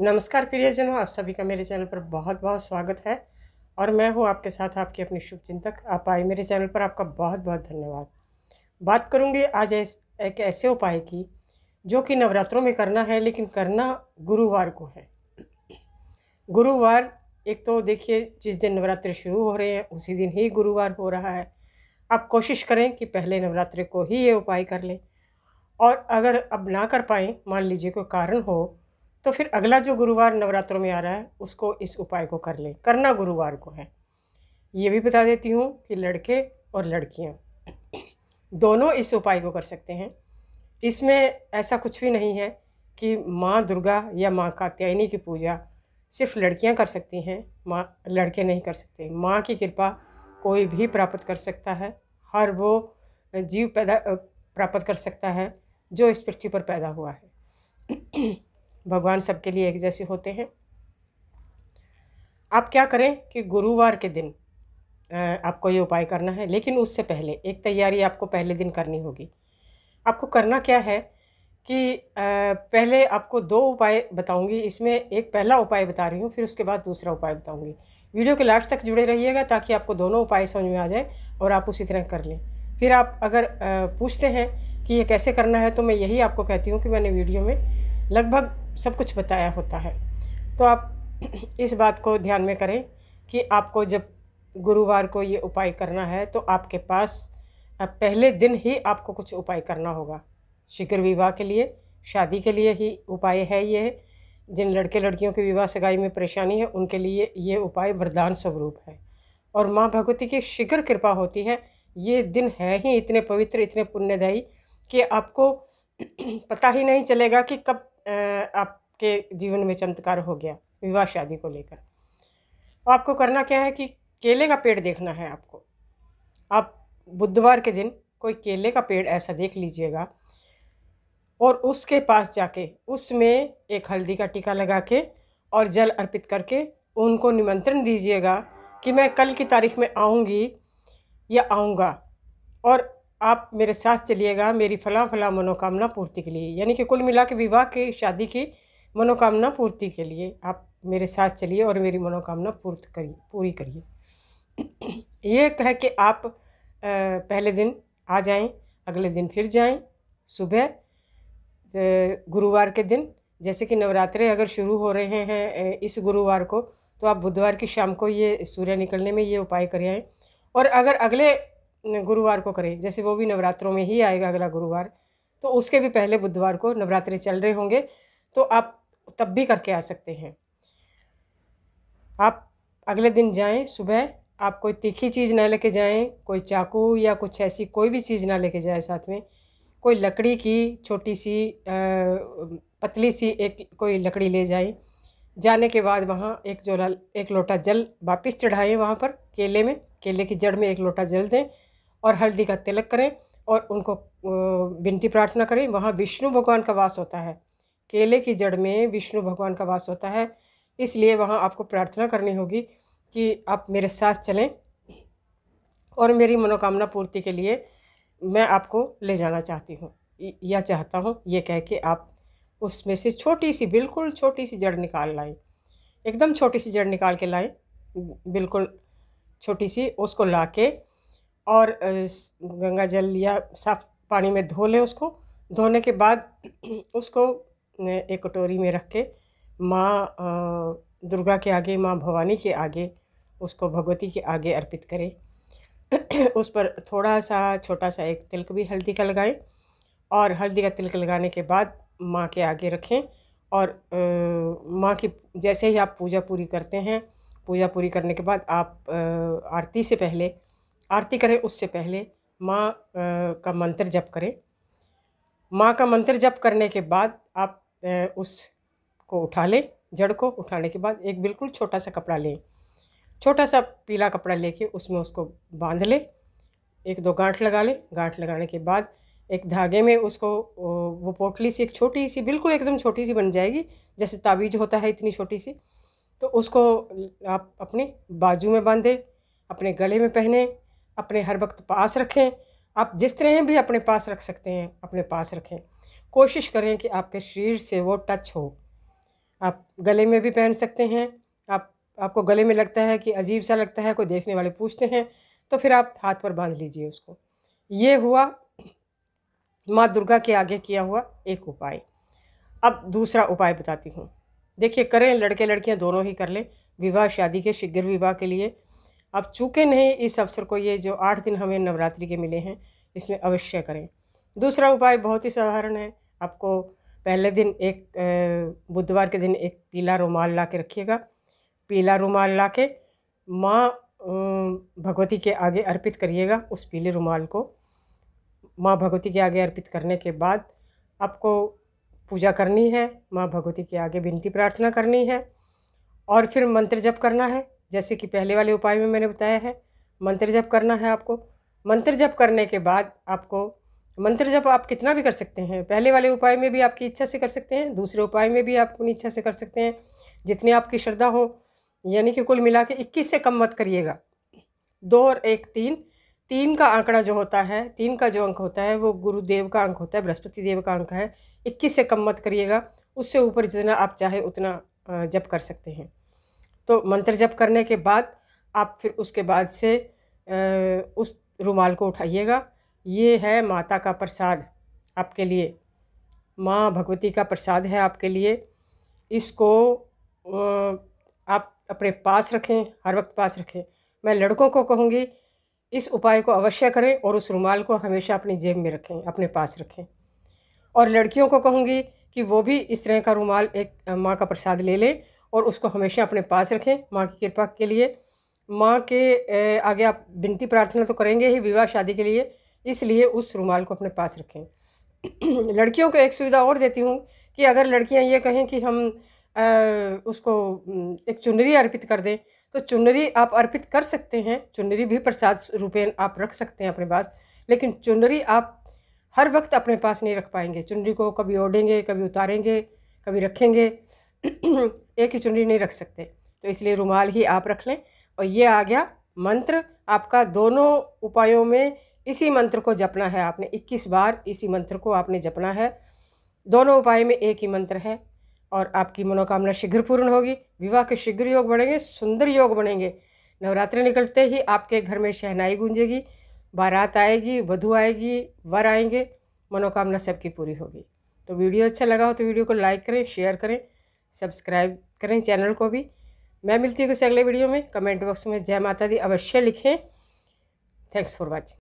नमस्कार प्रियजनों आप सभी का मेरे चैनल पर बहुत बहुत स्वागत है और मैं हूं आपके साथ आपकी अपनी शुभ चिंतक आप आए मेरे चैनल पर आपका बहुत बहुत धन्यवाद बात करूंगी आज एक ऐसे उपाय की जो कि नवरात्रों में करना है लेकिन करना गुरुवार को है गुरुवार एक तो देखिए जिस दिन नवरात्र शुरू हो रहे हैं उसी दिन ही गुरुवार हो रहा है आप कोशिश करें कि पहले नवरात्रि को ही ये उपाय कर लें और अगर अब ना कर पाएँ मान लीजिए कोई कारण हो तो फिर अगला जो गुरुवार नवरात्रों में आ रहा है उसको इस उपाय को कर लें करना गुरुवार को है ये भी बता देती हूँ कि लड़के और लड़कियाँ दोनों इस उपाय को कर सकते हैं इसमें ऐसा कुछ भी नहीं है कि माँ दुर्गा या माँ कात्यायनी की पूजा सिर्फ लड़कियाँ कर सकती हैं माँ लड़के नहीं कर सकते माँ की कृपा कोई भी प्राप्त कर सकता है हर वो जीव पैदा प्राप्त कर सकता है जो इस पृथ्वी पर पैदा हुआ है भगवान सबके लिए एक जैसे होते हैं आप क्या करें कि गुरुवार के दिन आपको ये उपाय करना है लेकिन उससे पहले एक तैयारी आपको पहले दिन करनी होगी आपको करना क्या है कि पहले आपको दो उपाय बताऊंगी इसमें एक पहला उपाय बता रही हूँ फिर उसके बाद दूसरा उपाय बताऊंगी वीडियो के लास्ट तक जुड़े रहिएगा ताकि आपको दोनों उपाय समझ में आ जाए और आप उसी तरह कर लें फिर आप अगर पूछते हैं कि ये कैसे करना है तो मैं यही आपको कहती हूँ कि मैंने वीडियो में लगभग सब कुछ बताया होता है तो आप इस बात को ध्यान में करें कि आपको जब गुरुवार को ये उपाय करना है तो आपके पास पहले दिन ही आपको कुछ उपाय करना होगा शीघ्र विवाह के लिए शादी के लिए ही उपाय है ये जिन लड़के लड़कियों के विवाह सगाई में परेशानी है उनके लिए ये उपाय वरदान स्वरूप है और माँ भगवती की शीघ्र कृपा होती है ये दिन है ही इतने पवित्र इतने पुण्यदायी कि आपको पता ही नहीं चलेगा कि कब आपके जीवन में चमत्कार हो गया विवाह शादी को लेकर तो आपको करना क्या है कि केले का पेड़ देखना है आपको आप बुधवार के दिन कोई केले का पेड़ ऐसा देख लीजिएगा और उसके पास जाके उसमें एक हल्दी का टीका लगा के और जल अर्पित करके उनको निमंत्रण दीजिएगा कि मैं कल की तारीख में आऊँगी या आऊँगा और आप मेरे साथ चलिएगा मेरी फला फला मनोकामना पूर्ति के लिए यानी कि कुल मिला के विवाह की शादी की मनोकामना पूर्ति के लिए आप मेरे साथ चलिए और मेरी मनोकामना पूर्त करिए पूरी करिए ये कह के आप पहले दिन आ जाएं अगले दिन फिर जाएं सुबह गुरुवार के दिन जैसे कि नवरात्रे अगर शुरू हो रहे हैं इस गुरुवार को तो आप बुधवार की शाम को ये सूर्य निकलने में ये उपाय कर आएँ और अगर अगले गुरुवार को करें जैसे वो भी नवरात्रों में ही आएगा अगला गुरुवार तो उसके भी पहले बुधवार को नवरात्रे चल रहे होंगे तो आप तब भी करके आ सकते हैं आप अगले दिन जाएं सुबह आप कोई तीखी चीज़ ना लेके जाएं कोई चाकू या कुछ ऐसी कोई भी चीज़ ना लेके जाएं साथ में कोई लकड़ी की छोटी सी पतली सी एक कोई लकड़ी ले जाएं जाने के बाद वहाँ एक जो एक लोटा जल वापस चढ़ाएं वहाँ पर केले में केले की जड़ में एक लोटा जल दें और हल्दी का तिलक करें और उनको विनती प्रार्थना करें वहाँ विष्णु भगवान का वास होता है केले की जड़ में विष्णु भगवान का वास होता है इसलिए वहाँ आपको प्रार्थना करनी होगी कि आप मेरे साथ चलें और मेरी मनोकामना पूर्ति के लिए मैं आपको ले जाना चाहती हूँ या चाहता हूँ ये कह के आप उसमें से छोटी सी बिल्कुल छोटी सी जड़ निकाल लाएं एकदम छोटी सी जड़ निकाल के लाएं बिल्कुल छोटी सी उसको ला के और गंगा जल या साफ पानी में धो लें उसको धोने के बाद उसको एक कटोरी में रख के माँ दुर्गा के आगे माँ भवानी के आगे उसको भगवती के आगे अर्पित करें उस पर थोड़ा सा छोटा सा एक तिलक भी हल्दी का लगाएं और हल्दी का तिलक लगाने के बाद माँ के आगे रखें और माँ की जैसे ही आप पूजा पूरी करते हैं पूजा पूरी करने के बाद आप आरती से पहले आरती करें उससे पहले माँ का मंत्र जप करें माँ का मंत्र जप करने के बाद आप उस को उठा लें जड़ को उठाने के बाद एक बिल्कुल छोटा सा कपड़ा लें छोटा सा पीला कपड़ा लेके उसमें उसको बांध ले एक दो गांठ लगा ले गांठ लगाने के बाद एक धागे में उसको वो पोटली सी एक छोटी सी बिल्कुल एकदम छोटी सी बन जाएगी जैसे ताबीज होता है इतनी छोटी सी तो उसको आप अपने बाजू में बांधें अपने गले में पहने अपने हर वक्त पास रखें आप जिस तरह भी अपने पास रख सकते हैं अपने पास रखें कोशिश करें कि आपके शरीर से वो टच हो आप गले में भी पहन सकते हैं आपको गले में लगता है कि अजीब सा लगता है कोई देखने वाले पूछते हैं तो फिर आप हाथ पर बांध लीजिए उसको ये हुआ माँ दुर्गा के आगे किया हुआ एक उपाय अब दूसरा उपाय बताती हूँ देखिए करें लड़के लड़कियाँ दोनों ही कर लें विवाह शादी के शीघ्र विवाह के लिए अब चूँकि नहीं इस अवसर को ये जो आठ दिन हमें नवरात्रि के मिले हैं इसमें अवश्य करें दूसरा उपाय बहुत ही साधारण है आपको पहले दिन एक बुधवार के दिन एक पीला रुमाल ला के रखिएगा पीला रुमाल ला के माँ भगवती के आगे अर्पित करिएगा उस पीले रुमाल को माँ भगवती के आगे अर्पित करने के बाद आपको पूजा करनी है माँ भगवती के आगे विनती प्रार्थना करनी है और फिर मंत्र जप करना है जैसे कि पहले वाले उपाय में मैंने बताया है मंत्र जप करना है आपको मंत्र जप करने के बाद आपको मंत्र जप आप कितना भी कर सकते हैं पहले वाले उपाय में भी आपकी इच्छा से कर सकते हैं दूसरे उपाय में भी आप अपनी इच्छा से कर सकते हैं जितनी आपकी श्रद्धा हो यानी कि कुल मिला के इक्कीस से कम मत करिएगा दो और एक तीन तीन का आंकड़ा जो होता है तीन का जो अंक होता है वो गुरुदेव का अंक होता है बृहस्पति देव का अंक है इक्कीस से कम मत करिएगा उससे ऊपर जितना आप चाहे उतना जप कर सकते हैं तो मंत्र जप करने के बाद आप फिर उसके बाद से उस रुमाल को उठाइएगा ये है माता का प्रसाद आपके लिए माँ भगवती का प्रसाद है आपके लिए इसको आप अपने पास रखें हर वक्त पास रखें मैं लड़कों को कहूँगी इस उपाय को अवश्य करें और उस रुमाल को हमेशा अपनी जेब में रखें अपने पास रखें और लड़कियों को कहूँगी कि वो भी इस तरह का रुमाल एक माँ का प्रसाद ले लें और उसको हमेशा अपने पास रखें माँ की कृपा के लिए माँ के आगे आप विनती प्रार्थना तो करेंगे ही विवाह शादी के लिए इसलिए उस रुमाल को अपने पास रखें लड़कियों को एक सुविधा और देती हूँ कि अगर लड़कियाँ ये कहें कि हम उसको एक चुनरी अर्पित कर दें तो चुनरी आप अर्पित कर सकते हैं चुनरी भी प्रसाद रूपेण आप रख सकते हैं अपने पास लेकिन चुनरी आप हर वक्त अपने पास नहीं रख पाएंगे चुनरी को कभी ओढ़ेंगे कभी उतारेंगे कभी रखेंगे एक ही चुनरी नहीं रख सकते तो इसलिए रुमाल ही आप रख लें और ये आ गया मंत्र आपका दोनों उपायों में इसी मंत्र को जपना है आपने 21 बार इसी मंत्र को आपने जपना है दोनों उपाय में एक ही मंत्र है और आपकी मनोकामना शीघ्र पूर्ण होगी विवाह के शीघ्र योग बढ़ेंगे सुंदर योग बनेंगे नवरात्रि निकलते ही आपके घर में शहनाई गूंजेगी बारात आएगी वधु आएगी वर आएंगे मनोकामना सबकी पूरी होगी तो वीडियो अच्छा लगा हो तो वीडियो को लाइक करें शेयर करें सब्सक्राइब करें चैनल को भी मैं मिलती हूँ किसी अगले वीडियो में कमेंट बॉक्स में जय माता दी अवश्य लिखें थैंक्स फॉर वॉचिंग